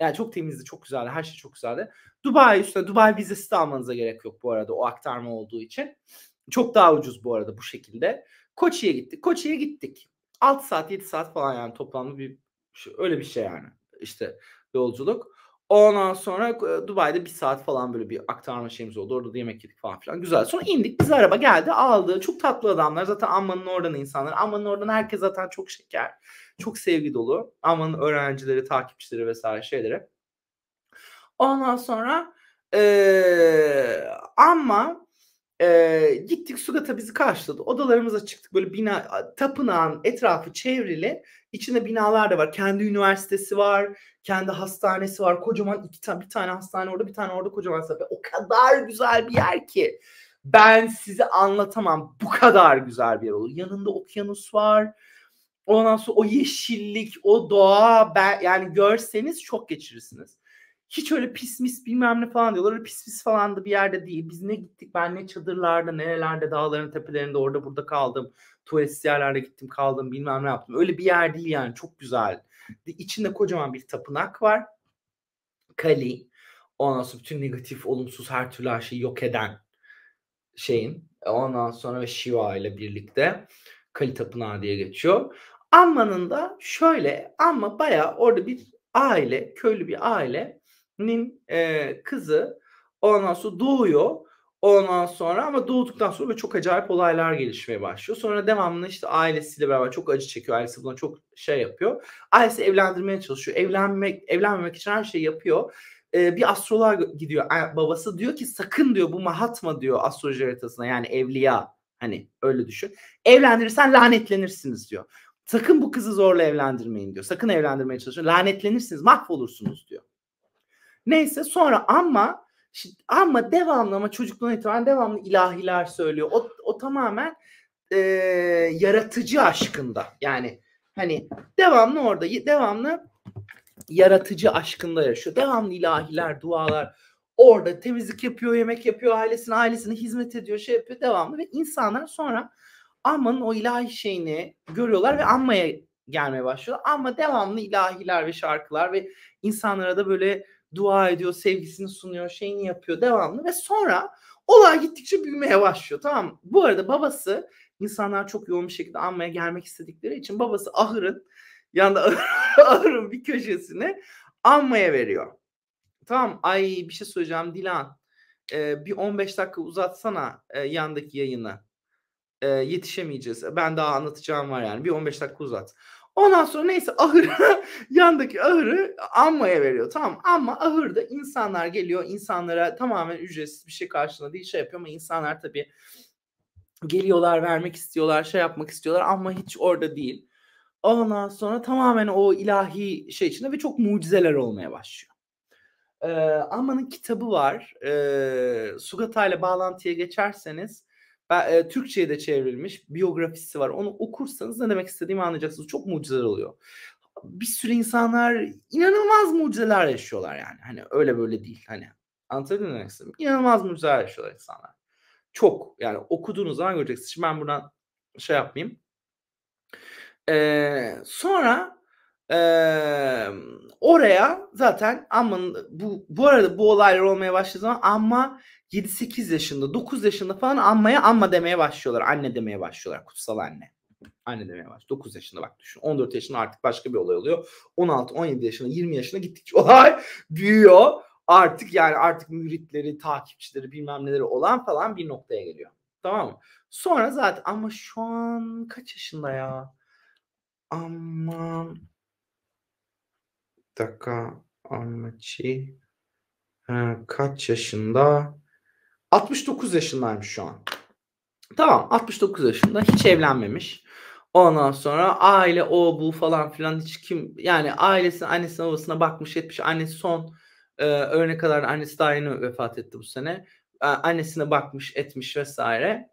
Yani çok temizdi, çok güzeldi. Her şey çok güzeldi. Dubai üstüne Dubai vizesi de almanıza gerek yok bu arada o aktarma olduğu için. Çok daha ucuz bu arada bu şekilde. Koçi'ye gittik. Koçi'ye gittik. 6 saat 7 saat falan yani toplamda bir şey, öyle bir şey yani. İşte yolculuk. Ondan sonra e, Dubai'de bir saat falan böyle bir aktarma şeyimiz oldu. Orada da yemek yedik falan filan. Güzel. Sonra indik. Biz araba geldi aldı. Çok tatlı adamlar. Zaten Amman'ın oradan insanlar. Amman'ın oradan herkes zaten çok şeker. Çok sevgi dolu. Amman'ın öğrencileri, takipçileri vesaire şeyleri. Ondan sonra ee, ama e, gittik Sugata bizi karşıladı. Odalarımıza çıktık. Böyle bina tapınağın etrafı çevrili. İçinde binalar da var. Kendi üniversitesi var. Kendi hastanesi var. Kocaman iki tane bir tane hastane orada bir tane orada kocaman hastane. O kadar güzel bir yer ki. Ben size anlatamam. Bu kadar güzel bir yer olur. Yanında okyanus var. Ondan sonra o yeşillik, o doğa ben, yani görseniz çok geçirirsiniz hiç öyle pis mis bilmem ne falan diyorlar. Öyle pis pis falan da bir yerde değil. Biz ne gittik ben ne çadırlarda nerelerde dağların tepelerinde orada burada kaldım. Tuvalet yerlerde gittim kaldım bilmem ne yaptım. Öyle bir yer değil yani çok güzel. İçinde kocaman bir tapınak var. Kali. Ondan sonra bütün negatif, olumsuz her türlü her şeyi yok eden şeyin. E, ondan sonra ve Shiva ile birlikte Kali Tapınağı diye geçiyor. Amman'ın da şöyle ama baya orada bir aile, köylü bir aile nin e, kızı ondan sonra doğuyor. Ondan sonra ama doğduktan sonra böyle çok acayip olaylar gelişmeye başlıyor. Sonra devamlı işte ailesiyle beraber çok acı çekiyor. Ailesi buna çok şey yapıyor. Ailesi evlendirmeye çalışıyor. Evlenmek, evlenmemek için her şeyi yapıyor. Ee, bir astroloğa gidiyor. Yani babası diyor ki sakın diyor bu Mahatma diyor astroloji haritasına yani evliya hani öyle düşün. Evlendirirsen lanetlenirsiniz diyor. Sakın bu kızı zorla evlendirmeyin diyor. Sakın evlendirmeye çalışın. Lanetlenirsiniz, mahvolursunuz diyor. Neyse sonra ama ama devamlı ama çocukluğuna itibaren devamlı ilahiler söylüyor. O, o tamamen e, yaratıcı aşkında. Yani hani devamlı orada devamlı yaratıcı aşkında yaşıyor. Devamlı ilahiler, dualar. Orada temizlik yapıyor, yemek yapıyor, ailesine, ailesine hizmet ediyor, şey yapıyor devamlı. Ve insanlar sonra Amma'nın o ilahi şeyini görüyorlar ve Amma'ya gelmeye başlıyorlar. Ama devamlı ilahiler ve şarkılar ve insanlara da böyle dua ediyor, sevgisini sunuyor, şeyini yapıyor devamlı ve sonra olay gittikçe büyümeye başlıyor tamam mı? Bu arada babası insanlar çok yoğun bir şekilde anmaya gelmek istedikleri için babası ahırın yanında (laughs) ahırın bir köşesine anmaya veriyor. Tamam ay bir şey söyleyeceğim Dilan e, bir 15 dakika uzatsana e, yandaki yayını e, yetişemeyeceğiz ben daha anlatacağım var yani bir 15 dakika uzat. Ondan sonra neyse ahırı (laughs) yandaki ahırı anma'ya veriyor tamam ama ahırda insanlar geliyor insanlara tamamen ücretsiz bir şey karşılığında değil şey yapıyor ama insanlar tabii geliyorlar vermek istiyorlar şey yapmak istiyorlar ama hiç orada değil. Ondan sonra tamamen o ilahi şey içinde ve çok mucizeler olmaya başlıyor. Ee, Alman'ın kitabı var. Ee, Sugata ile bağlantıya geçerseniz e, Türkçe'ye de çevrilmiş biyografisi var. Onu okursanız ne demek istediğimi anlayacaksınız. Çok mucizeler oluyor. Bir sürü insanlar inanılmaz mucizeler yaşıyorlar yani. Hani öyle böyle değil. Hani anlatabildim mi demek istedim? İnanılmaz mucizeler yaşıyorlar insanlar. Çok yani okuduğunuz zaman göreceksiniz. Şimdi ben buradan şey yapmayayım. Ee, sonra e, oraya zaten aman bu bu arada bu olaylar olmaya başladı zaman ama 7-8 yaşında 9 yaşında falan anmaya anma demeye başlıyorlar. Anne demeye başlıyorlar. Kutsal anne. Anne demeye baş. 9 yaşında bak düşün. 14 yaşında artık başka bir olay oluyor. 16-17 yaşında 20 yaşında gittikçe (laughs) olay büyüyor. Artık yani artık müritleri, takipçileri bilmem neleri olan falan bir noktaya geliyor. Tamam mı? Sonra zaten ama şu an kaç yaşında ya? Aman dakika anlaçı. kaç yaşında? 69 yaşındaymış şu an. Tamam 69 yaşında hiç evlenmemiş. Ondan sonra aile o bu falan filan hiç kim yani ailesine annesine babasına bakmış etmiş. Annesi son e, örne kadar annesi daha yeni vefat etti bu sene. E, annesine bakmış etmiş vesaire.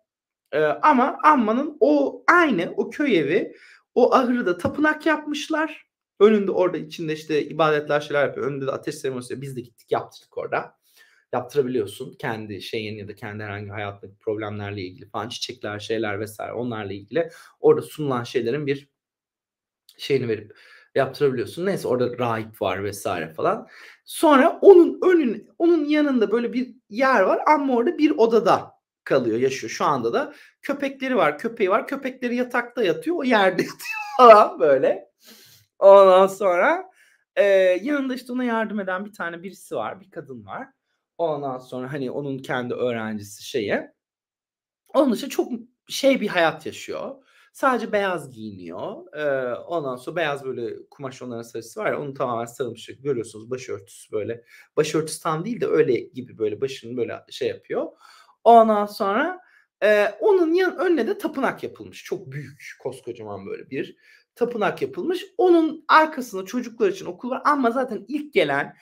E, ama Amman'ın o aynı o köy evi o ahırda tapınak yapmışlar. Önünde orada içinde işte ibadetler şeyler yapıyor. Önünde de ateş seremonisi biz de gittik yaptırdık orada yaptırabiliyorsun. Kendi şeyin ya da kendi herhangi hayattaki problemlerle ilgili falan çiçekler şeyler vesaire onlarla ilgili orada sunulan şeylerin bir şeyini verip yaptırabiliyorsun. Neyse orada rahip var vesaire falan. Sonra onun önün onun yanında böyle bir yer var ama orada bir odada kalıyor yaşıyor. Şu anda da köpekleri var köpeği var köpekleri yatakta yatıyor o yerde (laughs) yatıyor falan böyle. Ondan sonra e, yanında işte ona yardım eden bir tane birisi var bir kadın var. Ondan sonra hani onun kendi öğrencisi şeye, Onun için çok şey bir hayat yaşıyor. Sadece beyaz giyiniyor. Ee, ondan sonra beyaz böyle kumaş onların sarısı var ya onu tamamen sarılmış. Görüyorsunuz başörtüsü böyle. Başörtüsü tam değil de öyle gibi böyle başını böyle şey yapıyor. Ondan sonra e, onun yan önüne de tapınak yapılmış. Çok büyük koskocaman böyle bir tapınak yapılmış. Onun arkasında çocuklar için okul var ama zaten ilk gelen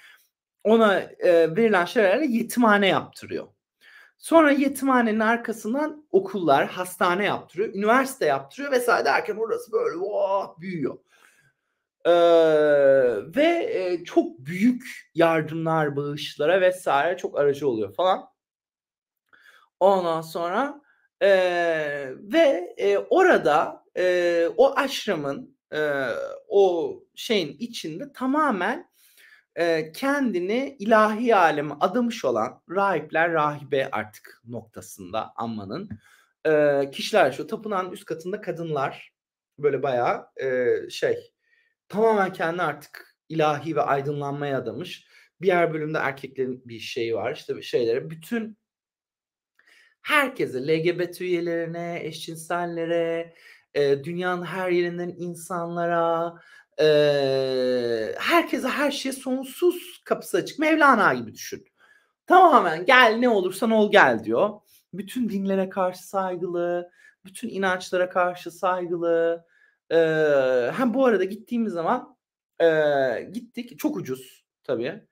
ona e, verilen şeylerle yetimhane yaptırıyor. Sonra yetimhanenin arkasından okullar, hastane yaptırıyor, üniversite yaptırıyor vesaire derken orası böyle oh, büyüyor. Ee, ve e, çok büyük yardımlar, bağışlara vesaire çok aracı oluyor falan. Ondan sonra e, ve e, orada e, o aşramın e, o şeyin içinde tamamen kendini ilahi aleme adamış olan rahipler rahibe artık noktasında anmanın. kişiler şu tapınağın üst katında kadınlar böyle bayağı şey tamamen kendini artık ilahi ve aydınlanmaya adamış. Bir yer bölümde erkeklerin bir şeyi var işte şeylere bütün herkese LGBT üyelerine, eşcinsellere, dünyanın her yerinden insanlara, e, herkese her şeye sonsuz kapısı açık. Mevlana gibi düşün. Tamamen gel ne olursan ol gel diyor. Bütün dinlere karşı saygılı, bütün inançlara karşı saygılı. E, hem bu arada gittiğimiz zaman e, gittik çok ucuz tabii.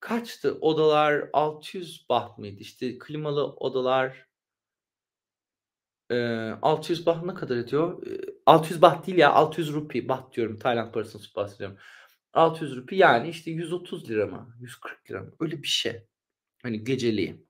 Kaçtı odalar 600 baht mıydı işte klimalı odalar 600 ee, baht ne kadar ediyor? 600 ee, baht değil ya 600 rupi baht diyorum Tayland parasını bahsediyorum. 600 rupi yani işte 130 lira mı? 140 lira mı? Öyle bir şey. Hani geceliği.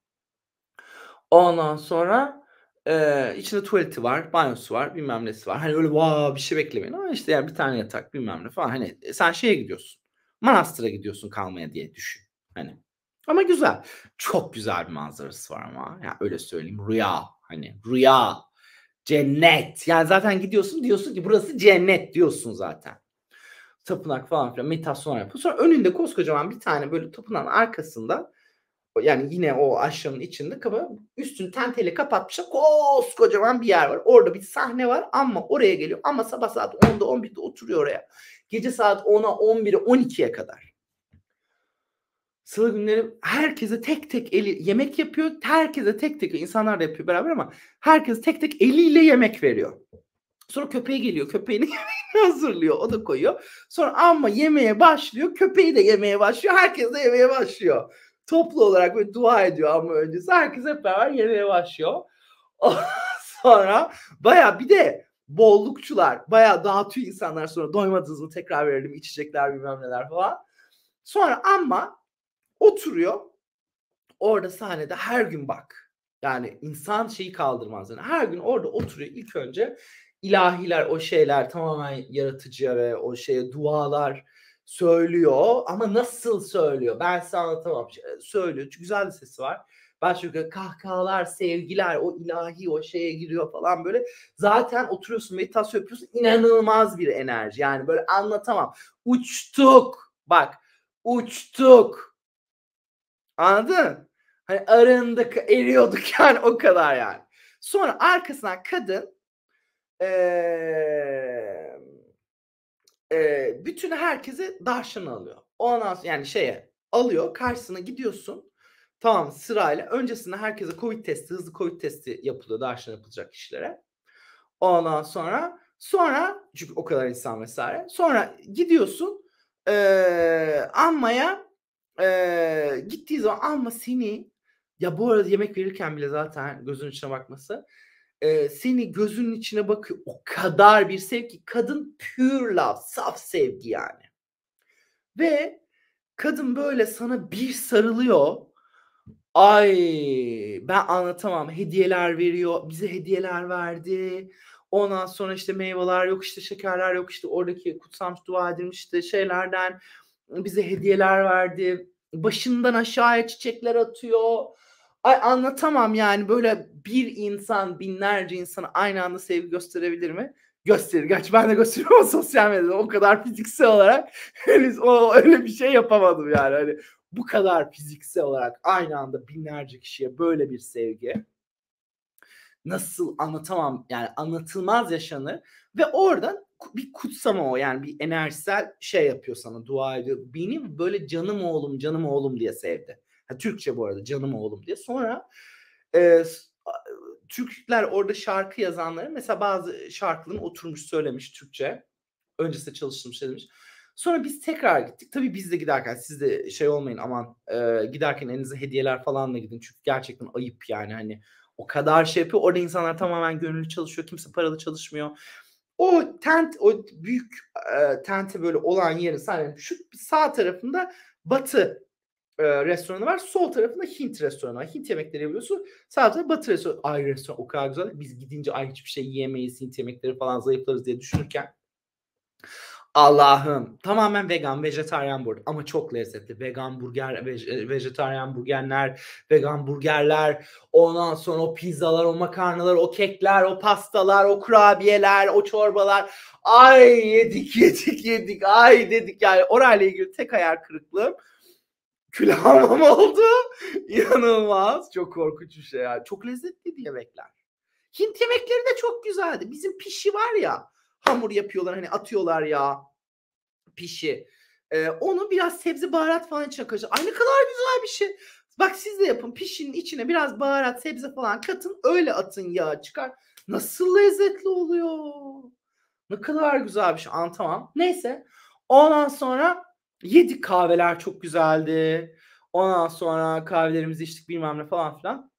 Ondan sonra e, içinde tuvaleti var, banyosu var, bilmem nesi var. Hani öyle vaa bir şey beklemeyin ama işte yani bir tane yatak bilmem ne falan. Hani sen şeye gidiyorsun. Manastıra gidiyorsun kalmaya diye düşün. Hani ama güzel. Çok güzel bir manzarası var ama. Yani öyle söyleyeyim. Rüya. Hani rüya Cennet. Yani zaten gidiyorsun diyorsun ki burası cennet diyorsun zaten. Tapınak falan filan meditasyon yapıyor. Sonra önünde koskocaman bir tane böyle tapınan arkasında yani yine o aşağının içinde kaba üstünü tenteyle kapatmışlar. Koskocaman bir yer var. Orada bir sahne var ama oraya geliyor. Ama sabah saat 10'da 11'de oturuyor oraya. Gece saat 10'a 11'e 12'ye kadar. Salı günleri herkese tek tek eli yemek yapıyor. Herkese tek tek insanlar da yapıyor beraber ama herkes tek tek eliyle yemek veriyor. Sonra köpeği geliyor. Köpeğini (laughs) hazırlıyor. O da koyuyor. Sonra ama yemeye başlıyor. Köpeği de yemeye başlıyor. Herkes de yemeye başlıyor. Toplu olarak böyle dua ediyor ama öncesi. Herkes hep beraber yemeye başlıyor. (laughs) sonra baya bir de bollukçular baya dağıtıyor insanlar sonra doymadınız mı tekrar verelim içecekler bilmem neler falan. Sonra ama Oturuyor. Orada sahnede her gün bak. Yani insan şeyi kaldırmaz. Yani her gün orada oturuyor ilk önce ilahiler o şeyler tamamen yaratıcıya ve o şeye dualar söylüyor ama nasıl söylüyor ben sana anlatamam e, söylüyor çünkü güzel bir sesi var ben çünkü kahkahalar sevgiler o ilahi o şeye giriyor falan böyle zaten oturuyorsun meditasyon yapıyorsun inanılmaz bir enerji yani böyle anlatamam uçtuk bak uçtuk Anladın? Hani arındık, eriyorduk (laughs) yani o kadar yani. Sonra arkasından kadın ee, e, bütün herkesi darşını alıyor. Ondan sonra yani şeye alıyor karşısına gidiyorsun. Tamam sırayla öncesinde herkese covid testi hızlı covid testi yapılıyor darşın yapılacak kişilere. Ondan sonra sonra çünkü o kadar insan vesaire. Sonra gidiyorsun ee, anmaya ee, gittiği zaman ama seni ya bu arada yemek verirken bile zaten gözünün içine bakması e, seni gözünün içine bakıyor. O kadar bir sevgi. Kadın pure love. Saf sevgi yani. Ve kadın böyle sana bir sarılıyor. Ay ben anlatamam. Hediyeler veriyor. Bize hediyeler verdi. Ondan sonra işte meyveler yok işte şekerler yok işte oradaki kutsam dua edilmiş işte şeylerden bize hediyeler verdi. Başından aşağıya çiçekler atıyor. Ay anlatamam yani böyle bir insan binlerce insana aynı anda sevgi gösterebilir mi? Gösterir. Gerçi ben de gösteriyorum (laughs) sosyal medyada o kadar fiziksel olarak (laughs) henüz o, öyle bir şey yapamadım yani. Hani bu kadar fiziksel olarak aynı anda binlerce kişiye böyle bir sevgi nasıl anlatamam yani anlatılmaz yaşanır ve oradan bir kutsama o yani bir enerjisel şey yapıyor sana dua ediyor. Benim böyle canım oğlum canım oğlum diye sevdi. Ha, Türkçe bu arada canım oğlum diye. Sonra e, Türkler orada şarkı yazanların mesela bazı şarkıların oturmuş söylemiş Türkçe. Öncesinde çalıştırmış şey demiş. Sonra biz tekrar gittik. Tabii biz de giderken siz de şey olmayın aman e, giderken elinize hediyeler falanla gidin. Çünkü gerçekten ayıp yani hani o kadar şey yapıyor. Orada insanlar tamamen gönüllü çalışıyor. Kimse paralı çalışmıyor o tent, o büyük e, tente böyle olan yerin sahnenin şu sağ tarafında Batı e, restoranı var. Sol tarafında Hint restoranı var. Hint yemekleri yiyorsun. Sağ tarafta Batı restoranı. Ay restoran o kadar güzel. Biz gidince ay hiçbir şey yiyemeyiz. Hint yemekleri falan zayıflarız diye düşünürken. Allah'ım. Tamamen vegan, vejetaryen burger ama çok lezzetli. Vegan burger, vej- e, vejetaryen burgerler, vegan burgerler, ondan sonra o pizzalar, o makarnalar, o kekler, o pastalar, o kurabiyeler, o çorbalar. Ay yedik (laughs) yedik yedik. Ay dedik yani orayla ilgili tek ayar kırıklığım külahım (laughs) oldu. İnanılmaz. Çok korkunç bir şey yani. Çok lezzetliydi yemekler. Hint yemekleri de çok güzeldi. Bizim pişi var ya hamur yapıyorlar hani atıyorlar ya pişi. Ee, onu biraz sebze baharat falan çakacağız. Ay ne kadar güzel bir şey. Bak siz de yapın pişinin içine biraz baharat sebze falan katın öyle atın yağ çıkar. Nasıl lezzetli oluyor. Ne kadar güzel bir şey an tamam. Neyse ondan sonra yedik kahveler çok güzeldi. Ondan sonra kahvelerimizi içtik bilmem ne falan filan.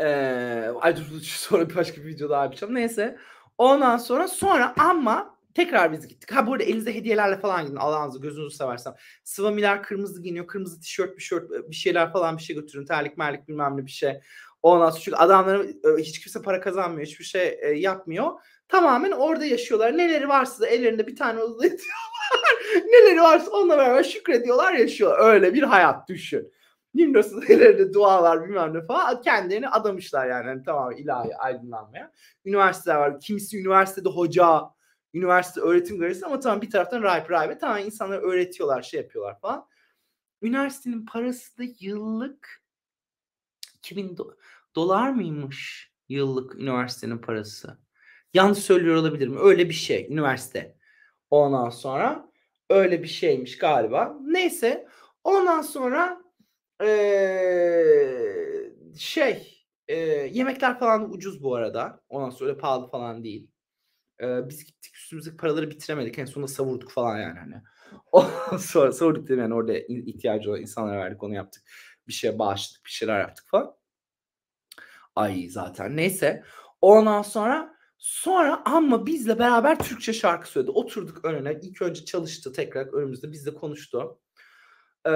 Ee, ay dur (laughs) sonra başka bir video daha yapacağım. Neyse. Ondan sonra sonra ama Tekrar biz gittik. Ha bu arada elinize hediyelerle falan gidin Allah'ınızı gözünüzü seversem. Sıvamiler kırmızı giyiniyor. Kırmızı tişört, bir şört, e, bir şeyler falan bir şey götürün. Terlik, merlik bilmem ne bir şey. Ondan sonra çünkü adamlara e, hiç kimse para kazanmıyor. Hiçbir şey e, yapmıyor. Tamamen orada yaşıyorlar. Neleri varsa da ellerinde bir tane odada (laughs) yatıyorlar. Neleri varsa onunla beraber şükrediyorlar yaşıyor. Öyle bir hayat düşün. Nimros'un (laughs) ellerinde dualar bilmem ne falan kendilerini adamışlar yani. yani tamam ilahi aydınlanmaya. Üniversiteler var. Kimisi üniversitede hoca, üniversite öğretim görevlisi ama tamam bir taraftan rahip rahibe tamam insanlara öğretiyorlar şey yapıyorlar falan. Üniversitenin parası da yıllık 2000 do- dolar mıymış yıllık üniversitenin parası? Yanlış söylüyor olabilirim. Öyle bir şey üniversite. Ondan sonra öyle bir şeymiş galiba. Neyse ondan sonra ee, şey e, yemekler falan ucuz bu arada. Ondan sonra pahalı falan değil. Ee, biz gittik üstümüzdeki paraları bitiremedik. En sonunda savurduk falan yani hani. (laughs) sonra savurduk dedim yani orada ihtiyacı olan insanlara verdik onu yaptık. Bir şeye bağışladık bir şeyler yaptık falan. Ay zaten neyse. Ondan sonra Sonra ama bizle beraber Türkçe şarkı söyledi. Oturduk önüne. ilk önce çalıştı tekrar önümüzde. Bizle konuştu. Ee,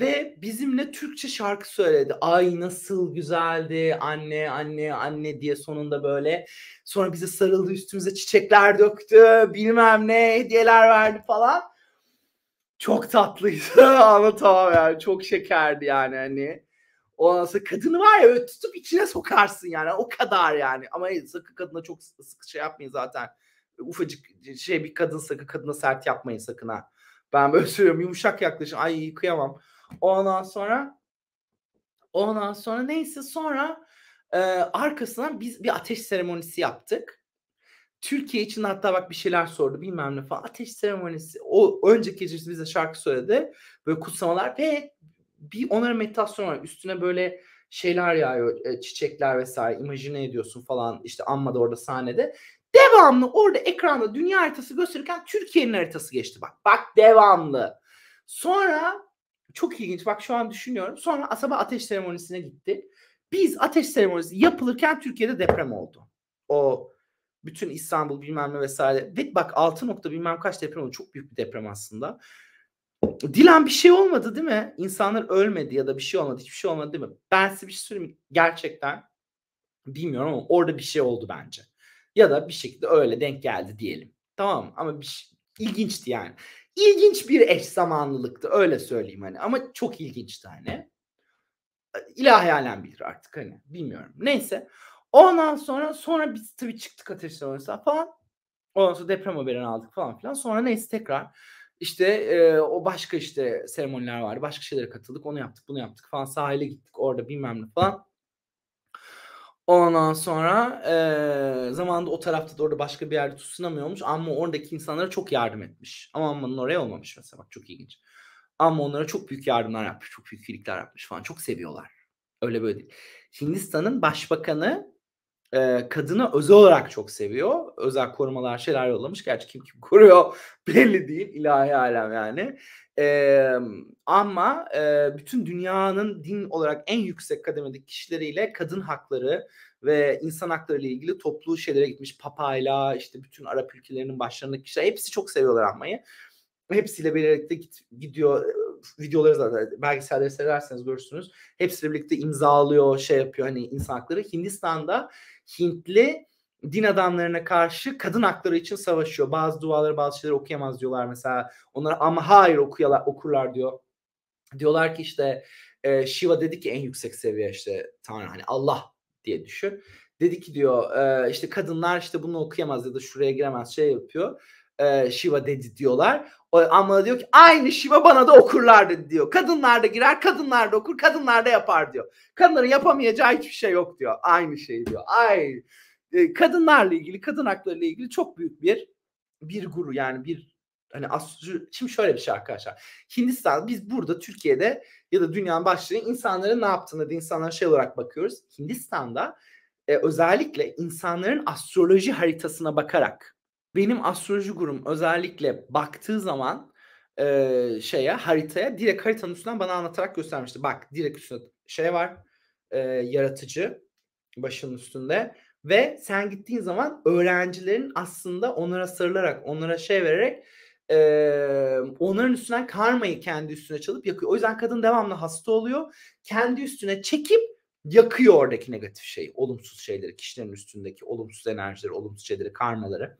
ve bizimle Türkçe şarkı söyledi. Ay nasıl güzeldi anne anne anne diye sonunda böyle. Sonra bize sarıldı üstümüze çiçekler döktü bilmem ne hediyeler verdi falan. Çok tatlıydı anlatamam (laughs) yani çok şekerdi yani hani. O sonra kadını var ya böyle tutup içine sokarsın yani o kadar yani. Ama sakın kadına çok sıkı şey yapmayın zaten. Ufacık şey bir kadın sakın kadına sert yapmayın sakın ha. Ben böyle söylüyorum yumuşak yaklaşım Ay kıyamam. Ondan sonra ondan sonra neyse sonra e, arkasından biz bir ateş seremonisi yaptık. Türkiye için hatta bak bir şeyler sordu bilmem ne falan. Ateş seremonisi. O önceki gecesi bize şarkı söyledi. Böyle kutsamalar ve bir onlara meditasyon var. Üstüne böyle şeyler yağıyor. E, çiçekler vesaire. imajine ediyorsun falan. işte anma da orada sahnede. Devamlı orada ekranda dünya haritası gösterirken Türkiye'nin haritası geçti bak. Bak devamlı. Sonra çok ilginç bak şu an düşünüyorum. Sonra Asaba Ateş Seremonisi'ne gitti. Biz ateş seremonisi yapılırken Türkiye'de deprem oldu. O bütün İstanbul bilmem ne vesaire. Ve bak 6 nokta bilmem kaç deprem oldu. Çok büyük bir deprem aslında. Dilan bir şey olmadı değil mi? İnsanlar ölmedi ya da bir şey olmadı. Hiçbir şey olmadı değil mi? Ben size bir şey söyleyeyim. Gerçekten bilmiyorum ama orada bir şey oldu bence. Ya da bir şekilde öyle denk geldi diyelim. Tamam Ama bir şey, ilginçti yani. İlginç bir eş zamanlılıktı öyle söyleyeyim hani ama çok ilginçti hani. E, ilahi alem bilir artık hani bilmiyorum. Neyse ondan sonra sonra biz tabii çıktık ateşten oysa falan. Ondan sonra deprem haberini aldık falan filan. Sonra neyse tekrar işte e, o başka işte seremoniler vardı. Başka şeylere katıldık. Onu yaptık bunu yaptık falan. Sahile gittik orada bilmem ne falan. Ondan sonra e, zamanında o tarafta da orada başka bir yerde tutsunamıyormuş, ama oradaki insanlara çok yardım etmiş. Ama Amman'ın oraya olmamış mesela bak çok ilginç. Ama onlara çok büyük yardımlar yapmış, çok büyük iyilikler yapmış falan. Çok seviyorlar. Öyle böyle değil. Hindistan'ın başbakanı e, kadını özel olarak çok seviyor. Özel korumalar şeyler yollamış. Gerçi kim kim koruyor (laughs) belli değil. İlahi alem yani. E, ama e, bütün dünyanın din olarak en yüksek kademedeki kişileriyle kadın hakları ve insan hakları ile ilgili toplu şeylere gitmiş. Papayla işte bütün Arap ülkelerinin başlarındaki kişiler hepsi çok seviyorlar anmayı. Hepsiyle birlikte git, gidiyor videoları zaten belgeselleri severseniz görürsünüz. Hepsiyle birlikte imzalıyor, şey yapıyor hani insan hakları. Hindistan'da Hintli din adamlarına karşı kadın hakları için savaşıyor. Bazı duaları bazı şeyleri okuyamaz diyorlar mesela. Onlara ama hayır okuyalar, okurlar diyor. Diyorlar ki işte e, Shiva dedi ki en yüksek seviye işte Tanrı hani Allah diye düşün. Dedi ki diyor e, işte kadınlar işte bunu okuyamaz ya da şuraya giremez şey yapıyor. E, Shiva dedi diyorlar. O, ama diyor ki aynı Shiva bana da okurlar dedi diyor. Kadınlar da girer, kadınlar da okur, kadınlar da yapar diyor. Kadınların yapamayacağı hiçbir şey yok diyor. Aynı şey diyor. Ay kadınlarla ilgili, kadın hakları ile ilgili çok büyük bir bir guru yani bir hani as şimdi şöyle bir şey arkadaşlar. Hindistan biz burada Türkiye'de ya da dünyanın başlarında insanların ne yaptığını da insanlara şey olarak bakıyoruz. Hindistan'da e, özellikle insanların astroloji haritasına bakarak benim astroloji gurum özellikle baktığı zaman e, şeye haritaya direkt haritanın üstünden bana anlatarak göstermişti. Bak direkt üstünde şey var e, yaratıcı başının üstünde ve sen gittiğin zaman öğrencilerin aslında onlara sarılarak, onlara şey vererek e, onların üstünden karmayı kendi üstüne çalıp yakıyor. O yüzden kadın devamlı hasta oluyor. Kendi üstüne çekip yakıyor oradaki negatif şeyi, olumsuz şeyleri, kişilerin üstündeki olumsuz enerjileri, olumsuz şeyleri, karmaları.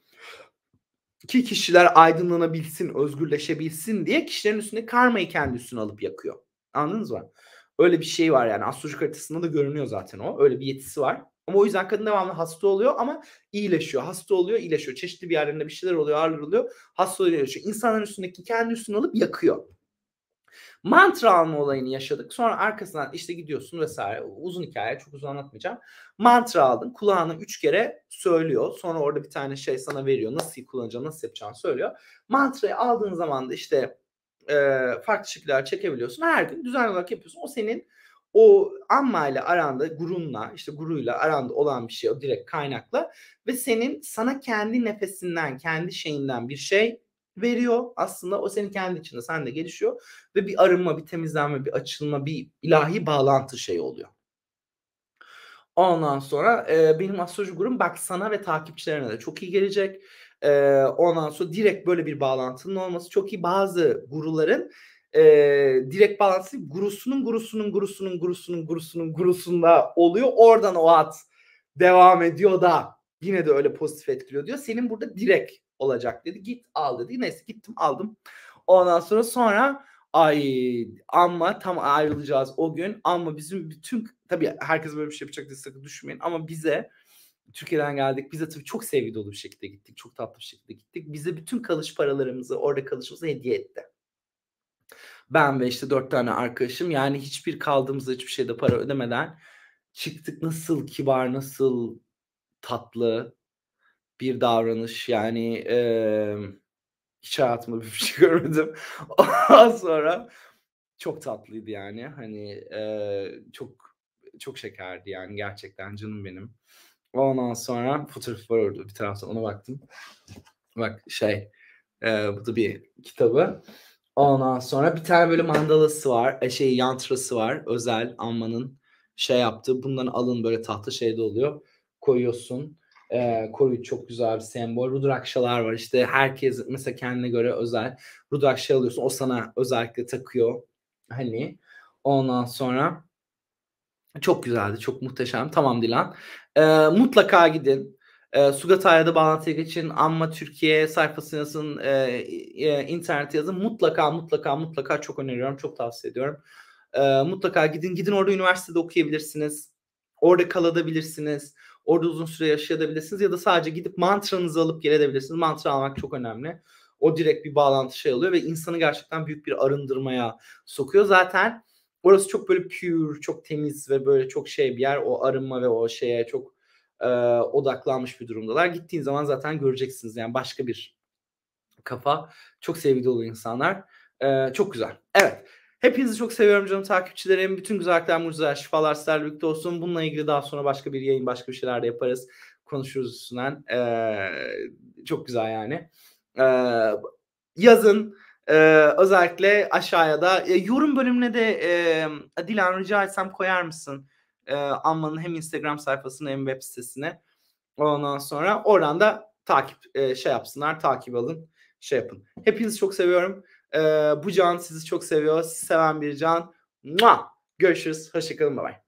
Ki kişiler aydınlanabilsin, özgürleşebilsin diye kişilerin üstündeki karmayı kendi üstüne alıp yakıyor. Anladınız mı? Öyle bir şey var yani astrolojik haritasında da görünüyor zaten o. Öyle bir yetisi var. Ama o yüzden kadın devamlı hasta oluyor ama iyileşiyor. Hasta oluyor, iyileşiyor. Çeşitli bir yerlerinde bir şeyler oluyor, ağrılar oluyor. Hasta oluyor, iyileşiyor. İnsanların üstündeki kendi üstünü alıp yakıyor. Mantra alma olayını yaşadık. Sonra arkasından işte gidiyorsun vesaire. Uzun hikaye çok uzun anlatmayacağım. Mantra aldın. Kulağını üç kere söylüyor. Sonra orada bir tane şey sana veriyor. Nasıl kullanacağını, nasıl yapacağını söylüyor. Mantrayı aldığın zaman da işte e, farklı şekiller çekebiliyorsun. Her gün düzenli olarak yapıyorsun. O senin o amma ile aranda gurunla işte guruyla aranda olan bir şey o direkt kaynakla ve senin sana kendi nefesinden kendi şeyinden bir şey veriyor aslında o senin kendi içinde sen de gelişiyor ve bir arınma bir temizlenme bir açılma bir ilahi bağlantı şey oluyor. Ondan sonra e, benim astroloji grubum bak sana ve takipçilerine de çok iyi gelecek. E, ondan sonra direkt böyle bir bağlantının olması çok iyi. Bazı guruların e, direkt bağlantısı gurusunun gurusunun gurusunun gurusunun gurusunun gurusunda oluyor. Oradan o at devam ediyor da yine de öyle pozitif etkiliyor diyor. Senin burada direkt olacak dedi. Git al dedi. Neyse gittim aldım. Ondan sonra sonra ay ama tam ayrılacağız o gün ama bizim bütün tabii herkes böyle bir şey yapacak diye sakın düşünmeyin ama bize Türkiye'den geldik. Bize tabii çok sevgi dolu bir şekilde gittik. Çok tatlı bir şekilde gittik. Bize bütün kalış paralarımızı, orada kalışımızı hediye etti. Ben ve işte dört tane arkadaşım yani hiçbir kaldığımız hiçbir şeyde para ödemeden çıktık nasıl kibar nasıl tatlı bir davranış yani e, hiç hayatımda bir şey (laughs) görmedim. Ondan sonra çok tatlıydı yani hani e, çok çok şekerdi yani gerçekten canım benim. Ondan sonra fotoğraf var orada bir taraftan ona baktım. Bak şey e, bu da bir kitabı. Ondan sonra bir tane böyle mandalası var. E, şey yantrası var. Özel Amman'ın şey yaptığı. Bundan alın böyle tahta şeyde oluyor. Koyuyorsun. E, koyu çok güzel bir sembol. Rudrakşalar var işte. Herkes mesela kendine göre özel. Rudrakşa alıyorsun. O sana özellikle takıyor. Hani ondan sonra çok güzeldi. Çok muhteşem. Tamam Dilan. E, mutlaka gidin. E, ee, Sugatay'da bağlantıya geçin. Amma Türkiye sayfasına yazın. E, e, internete yazın. Mutlaka mutlaka mutlaka çok öneriyorum. Çok tavsiye ediyorum. E, mutlaka gidin. Gidin orada üniversitede okuyabilirsiniz. Orada kalabilirsiniz. Orada uzun süre yaşayabilirsiniz. Ya da sadece gidip mantranızı alıp gelebilirsiniz. Mantra almak çok önemli. O direkt bir bağlantı şey alıyor ve insanı gerçekten büyük bir arındırmaya sokuyor. Zaten orası çok böyle pure, çok temiz ve böyle çok şey bir yer. O arınma ve o şeye çok e, odaklanmış bir durumdalar. Gittiğin zaman zaten göreceksiniz yani başka bir kafa. Çok sevgi olan insanlar. E, çok güzel. Evet. Hepinizi çok seviyorum canım takipçilerim. Bütün güzellikler, mucizeler, şifalar sizlerle birlikte olsun. Bununla ilgili daha sonra başka bir yayın, başka bir şeyler de yaparız. Konuşuruz üstünden. Ee, çok güzel yani. Ee, yazın. Ee, özellikle aşağıya da. E, yorum bölümüne de e, Dilan rica etsem koyar mısın? E, ee, Amman'ın hem Instagram sayfasını hem web sitesini. Ondan sonra oradan da takip e, şey yapsınlar, takip alın, şey yapın. Hepinizi çok seviyorum. E, bu can sizi çok seviyor. Sizi seven bir can. Mua! Görüşürüz. Hoşçakalın. Bye bye.